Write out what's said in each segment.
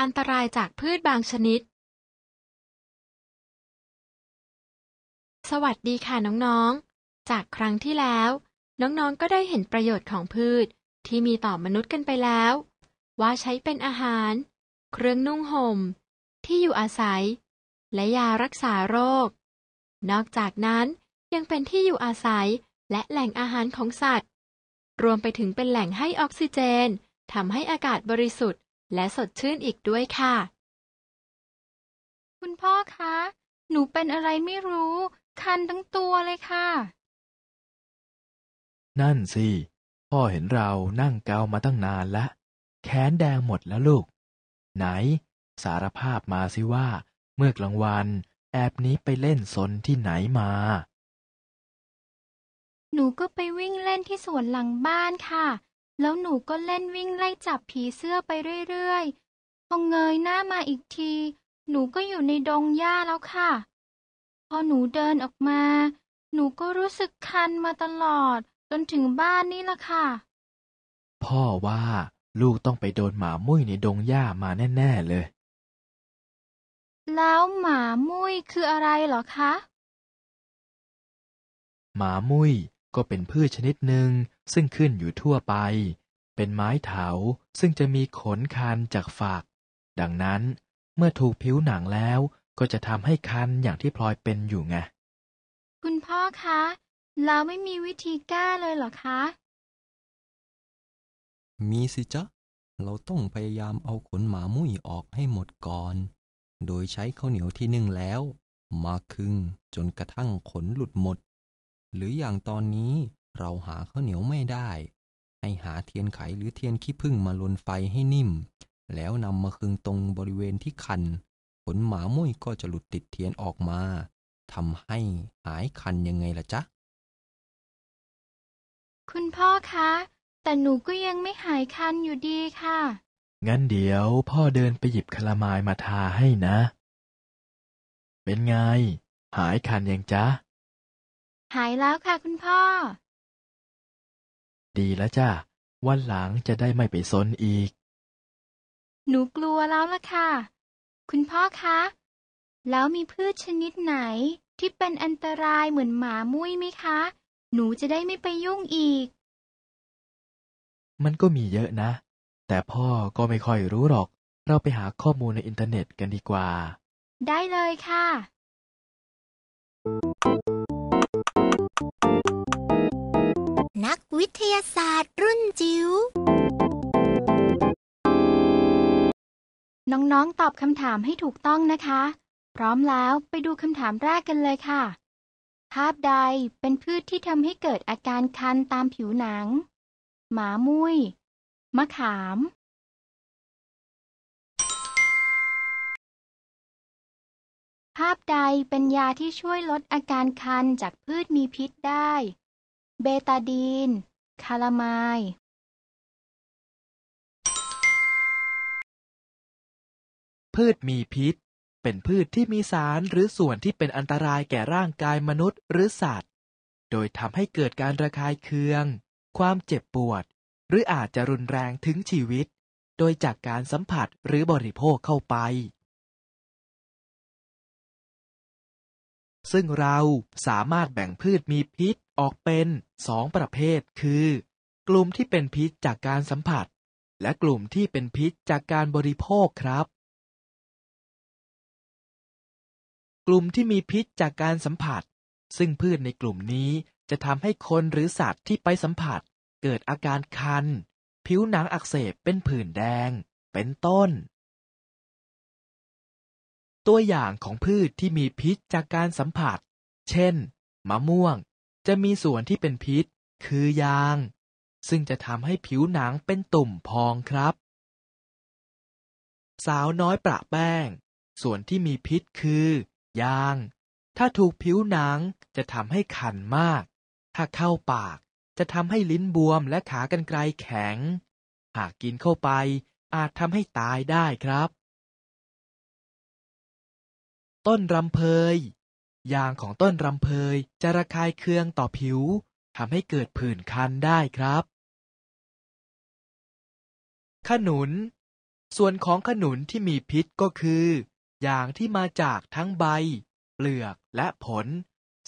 อันตรายจากพืชบางชนิด สวัสดีค่ะน้องๆ จากครั้งที่แล้ว น้องๆ ก็ได้เห็นประโยชน์ของพืชที่มีต่อมนุษย์กันไปแล้ว ว่าใช้เป็นอาหาร เครื่องนุ่งหม่ม ที่อยู่อาศัย และยารักษาโรค นอกจากนั้นยังเป็นที่อยู่อาศัยและแหล่งอาหารของสัตว์ รวมไปถึงเป็นแหล่งให้ออกซิเจนทำให้อากาศบริสุทธิ์และสดชื่นอีกด้วยค่ะ คุณพ่อคะ หนูเป็นอะไรไม่รู้ คันทั้งตัวเลยค่ะ นั่นสิ พ่อเห็นเรานั่งเกามาตั้งนานละแขนแดงหมดแล้วลูก ไหน สารภาพมาสิว่า เมื่อกลางวันแอบนี้ไปเล่นสนที่ไหนมา หนูก็ไปวิ่งเล่นที่สวนหลังบ้านค่ะแล้วหนูก็เล่นวิ่งไล่จับผีเสื้อไปเรื่อยๆ พอเงยหน้ามาอีกทีหนูก็อยู่ในดงหญ้าแล้วค่ะ พอหนูเดินออกมา หนูก็รู้สึกคันมาตลอดจนถึงบ้านนี่ละค่ะ พ่อว่าลูกต้องไปโดนหมามุ้ยในดงหญ้ามาแน่ๆเลย แล้วหมามุ้ยคืออะไรเหรอคะ หมามุ้ยก็เป็นพืชชนิดหนึ่งซึ่งขึ้นอยู่ทั่วไป เป็นไม้เถาซึ่งจะมีขนคันจากฝักดังนั้นเมื่อถูกผิวหนังแล้วก็จะทำให้คันอย่างที่พลอยเป็นอยู่ไงคุณพ่อคะเราไม่มีวิธีแก้เลยเหรอคะ มีสิจ๊ะเราต้องพยายามเอาขนหมามุ้ยออกให้หมดก่อน โดยใช้ข้าวเหนียวที่นึ่งแล้ว มาคึงจนกระทั่งขนหลุดหมดหรืออย่างตอนนี้เราหาข้าวเหนียวไม่ได้ ให้หาเทียนไขหรือเทียนขี้ผึ้งมาลนไฟให้นิ่ม แล้วนำมาคึงตรงบริเวณที่คันขนหมามุ้ยก็จะหลุดติดเทียนออกมาทำให้หายคันยังไงล่ะจ๊ะคุณพ่อคะ แต่หนูก็ยังไม่หายคันอยู่ดีค่ะ งั้นเดี๋ยวพ่อเดินไปหยิบคลามายมาทาให้นะ เป็นไง หายคันยังจ๊ะหายแล้วค่ะคุณพ่อ ดีแล้วจ้าวันหลังจะได้ไม่ไปซนอีก หนูกลัวแล้วล่ะค่ะ คุณพ่อคะ แล้วมีพืชชนิดไหนที่เป็นอันตรายเหมือนหมามุ้ยไหมคะ หนูจะได้ไม่ไปยุ่งอีก มันก็มีเยอะนะ แต่พ่อก็ไม่ค่อยรู้หรอก เราไปหาข้อมูลในอินเทอร์เน็ตกันดีกว่า ได้เลยค่ะวิทยาศาสตร์ รุ่นจิ๋ว น้องๆ ตอบคำถามให้ถูกต้องนะคะ พร้อมแล้วไปดูคำถามแรกกันเลยค่ะ ภาพใดเป็นพืชที่ทำให้เกิดอาการคันตามผิวหนัง หมามุย้ยมะขาม ภาพใดเป็นยาที่ช่วยลดอาการคันจากพืชมีพิษได้เบตาดีน คาลามายพืชมีพิษ เป็นพืชที่มีสารหรือส่วนที่เป็นอันตรายแก่ร่างกายมนุษย์หรือสัตว์ โดยทำให้เกิดการระคายเคือง ความเจ็บปวด หรืออาจจะรุนแรงถึงชีวิต โดยจากการสัมผัสหรือบริโภคเข้าไป ซึ่งเราสามารถแบ่งพืชมีพิษออกเป็นสองประเภทคือ กลุ่มที่เป็นพิษจากการสัมผัส และกลุ่มที่เป็นพิษจากการบริโภคครับ กลุ่มที่มีพิษจากการสัมผัส ซึ่งพืชในกลุ่มนี้จะทำให้คนหรือสัตว์ที่ไปสัมผัส เกิดอาการคันผิวหนังอักเสบเป็นผื่นแดง เป็นต้น ตัวอย่างของพืชที่มีพิษจากการสัมผัส เช่น มะม่วงจะมีส่วนที่เป็นพิษ คือยาง ซึ่งจะทำให้ผิวหนังเป็นตุ่มพองครับ สาวน้อยประแป้ง ส่วนที่มีพิษคือยาง ถ้าถูกผิวหนังจะทำให้ขันมาก ถ้าเข้าปากจะทำให้ลิ้นบวมและขากรรไกรแข็ง หากกินเข้าไปอาจทำให้ตายได้ครับ ต้นรำเพยยางของต้นรำเพยจะระคายเคืองต่อผิวทำให้เกิดผื่นคันได้ครับ ขนุน ส่วนของขนุนที่มีพิษก็คือยางที่มาจากทั้งใบ เปลือกและผล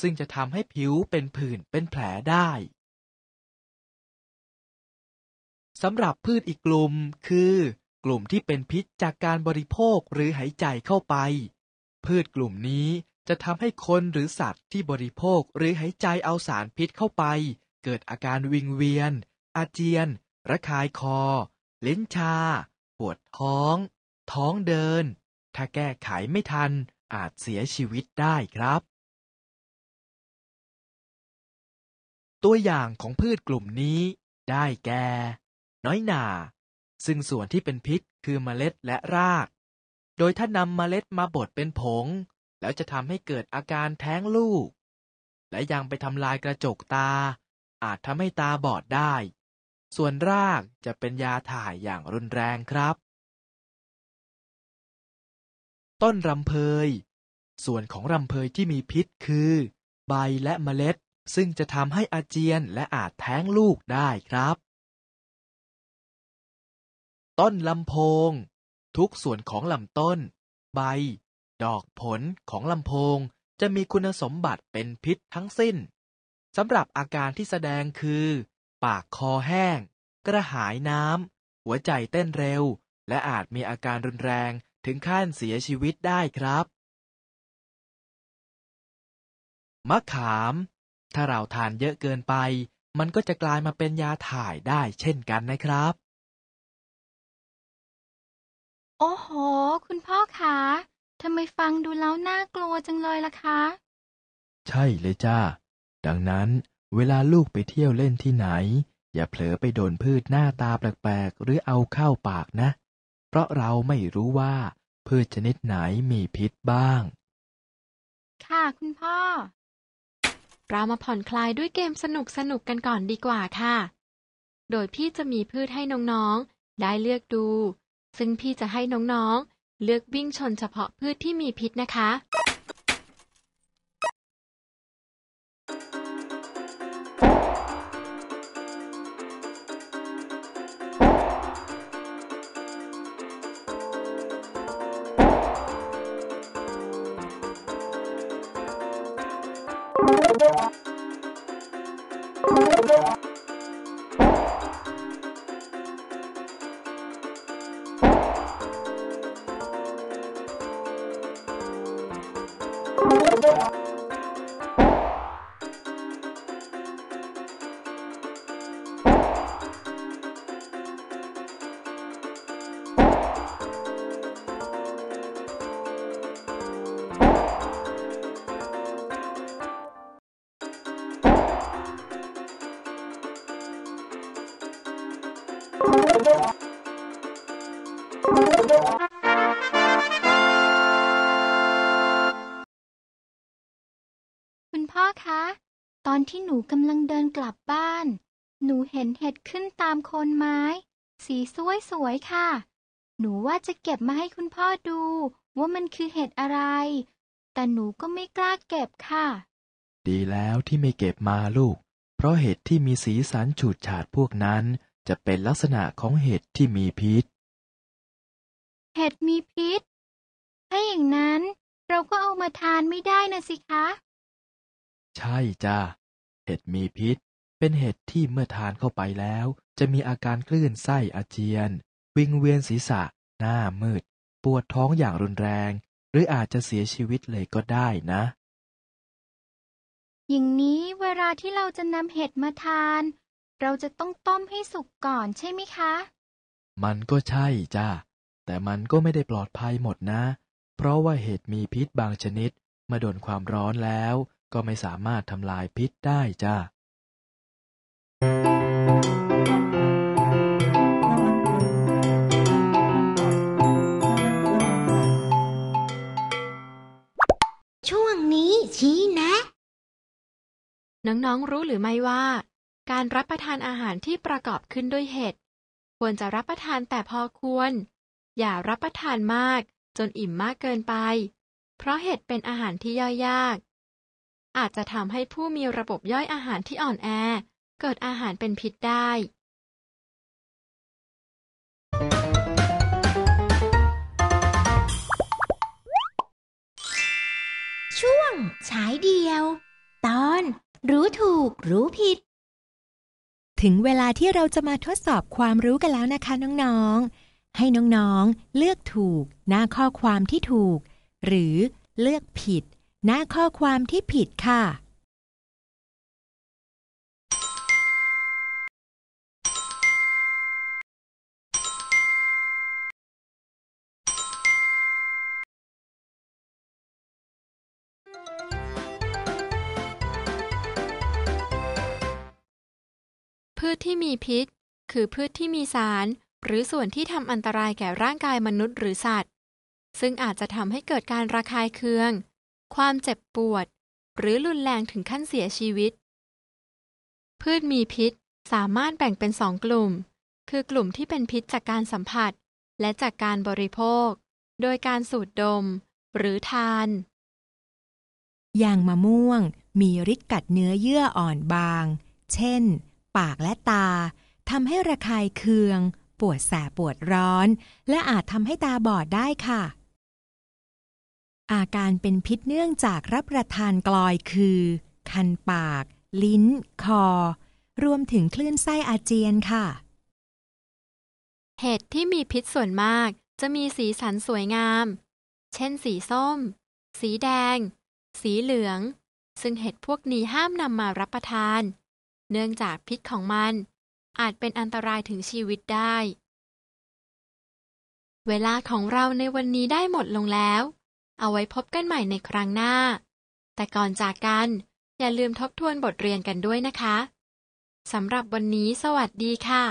ซึ่งจะทำให้ผิวเป็นผื่นเป็นแผลได้ สำหรับพืชอีกกลุ่มคือ กลุ่มที่เป็นพิษจากการบริโภคหรือหายใจเข้าไป พืชกลุ่มนี้จะทำให้คนหรือสัตว์ที่บริโภคหรือหายใจเอาสารพิษเข้าไป เกิดอาการวิงเวียน อาเจียน ระคายคอ เลิ้นชา ปวดท้อง ท้องเดิน ถ้าแก้ไขไม่ทันอาจเสียชีวิตได้ครับ ตัวอย่างของพืชกลุ่มนี้ได้แก่ น้อยหนา ซึ่งส่วนที่เป็นพิษคือเมล็ดและราก โดยถ้านำเมล็ดมาบดเป็นผงแล้วจะทำให้เกิดอาการแท้งลูก และยังไปทำลายกระจกตา อาจทำให้ตาบอดได้ ส่วนรากจะเป็นยาถ่ายอย่างรุนแรงครับ ต้นรำเพย ส่วนของรำเพยที่มีพิษคือ ใบและเมล็ด ซึ่งจะทำให้อาเจียนและอาจแท้งลูกได้ครับ ต้นลำโพง ทุกส่วนของลำต้น ใบดอกผลของลำโพง จะมีคุณสมบัติเป็นพิษทั้งสิ้น สำหรับอาการที่แสดงคือ ปากคอแห้ง กระหายน้ำ หัวใจเต้นเร็ว และอาจมีอาการรุนแรงถึงขั้นเสียชีวิตได้ครับ มะขาม ถ้าเราทานเยอะเกินไป มันก็จะกลายมาเป็นยาถ่ายได้เช่นกันนะครับ โอ้โหคุณพ่อคะทำไมฟังดูแล้วน่ากลัวจังเลยล่ะคะ ใช่เลยจ้า ดังนั้นเวลาลูกไปเที่ยวเล่นที่ไหน อย่าเผลอไปโดนพืชหน้าตาแปลกๆหรือเอาเข้าปากนะ เพราะเราไม่รู้ว่า พืชชนิดไหนมีพิษบ้าง ค่ะคุณพ่อ เรามาผ่อนคลายด้วยเกมสนุกสนุกกันก่อนดีกว่าค่ะ โดยพี่จะมีพืชให้น้องๆได้เลือกดู ซึ่งพี่จะให้น้องๆเลือกวิ่งชนเฉพาะพืชที่มีพิษนะคะคะตอนที่หนูกำลังเดินกลับบ้าน หนูเห็นเห็ดขึ้นตามโคนไม้ สีสวยๆค่ะ หนูว่าจะเก็บมาให้คุณพ่อดูว่ามันคือเห็ดอะไร แต่หนูก็ไม่กล้าเก็บค่ะ ดีแล้วที่ไม่เก็บมาลูก เพราะเห็ดที่มีสีสันฉูดฉาดพวกนั้น จะเป็นลักษณะของเห็ดที่มีพิษ เห็ดมีพิษ ถ้าอย่างนั้น เราก็เอามาทานไม่ได้นะสิคะใช่จ้าเห็ดมีพิษเป็นเห็ดที่เมื่อทานเข้าไปแล้ว จะมีอาการคลื่นไส้อาเจียน วิงเวียนศีรษะ หน้ามืด ปวดท้องอย่างรุนแรง หรืออาจจะเสียชีวิตเลยก็ได้นะ อย่างนี้เวลาที่เราจะนำเห็ดมาทาน เราจะต้องต้มให้สุกก่อนใช่ไหมคะ มันก็ใช่จ้าแต่มันก็ไม่ได้ปลอดภัยหมดนะ เพราะว่าเห็ดมีพิษบางชนิดเมื่อโดนความร้อนแล้วก็ไม่สามารถทำลายพิษได้จ้าช่วงนี้ชี้แนะ น้อง ๆ รู้หรือไม่ว่า การรับประทานอาหารที่ประกอบขึ้นด้วยเห็ดควรจะรับประทานแต่พอควร อย่ารับประทานมากจนอิ่มมากเกินไป เพราะเห็ดเป็นอาหารที่ย่อยยากอาจจะทำให้ผู้มีระบบย่อยอาหารที่อ่อนแอ เกิดอาหารเป็นพิษได้ ช่วงฉายเดียว ตอน รู้ถูก รู้ผิด ถึงเวลาที่เราจะมาทดสอบความรู้กันแล้วนะคะ น้อง ๆ ให้น้อง ๆ เลือกถูก หน้าข้อความที่ถูก หรือ เลือกผิดหน้าข้อความที่ผิดค่ะ พืชที่มีพิษ คือพืชที่มีสาร หรือส่วนที่ทำอันตรายแก่ร่างกายมนุษย์หรือสัตว์ ซึ่งอาจจะทำให้เกิดการระคายเคืองความเจ็บปวด หรือรุนแรงถึงขั้นเสียชีวิต พืชมีพิษสามารถแบ่งเป็นสองกลุ่ม คือกลุ่มที่เป็นพิษจากการสัมผัส และจากการบริโภค โดยการสูดดม หรือทาน อย่างมะม่วงมีฤทธิ์กัดเนื้อเยื่ออ่อนบาง เช่น ปากและตาทำให้ระคายเคือง ปวดแสบปวดร้อน และอาจทำให้ตาบอดได้ค่ะอาการเป็นพิษเนื่องจากรับประทานกลอยคือ คันปาก ลิ้น คอ รวมถึงคลื่นไส้อาเจียนค่ะ เห็ดที่มีพิษส่วนมากจะมีสีสันสวยงาม เช่น สีส้ม สีแดง สีเหลือง ซึ่งเห็ดพวกนี้ห้ามนำมารับประทาน เนื่องจากพิษของมัน อาจเป็นอันตรายถึงชีวิตได้ เวลาของเราในวันนี้ได้หมดลงแล้วเอาไว้พบกันใหม่ในครั้งหน้า แต่ก่อนจากกันอย่าลืมทบทวนบทเรียนกันด้วยนะคะ สำหรับวันนี้สวัสดีค่ะ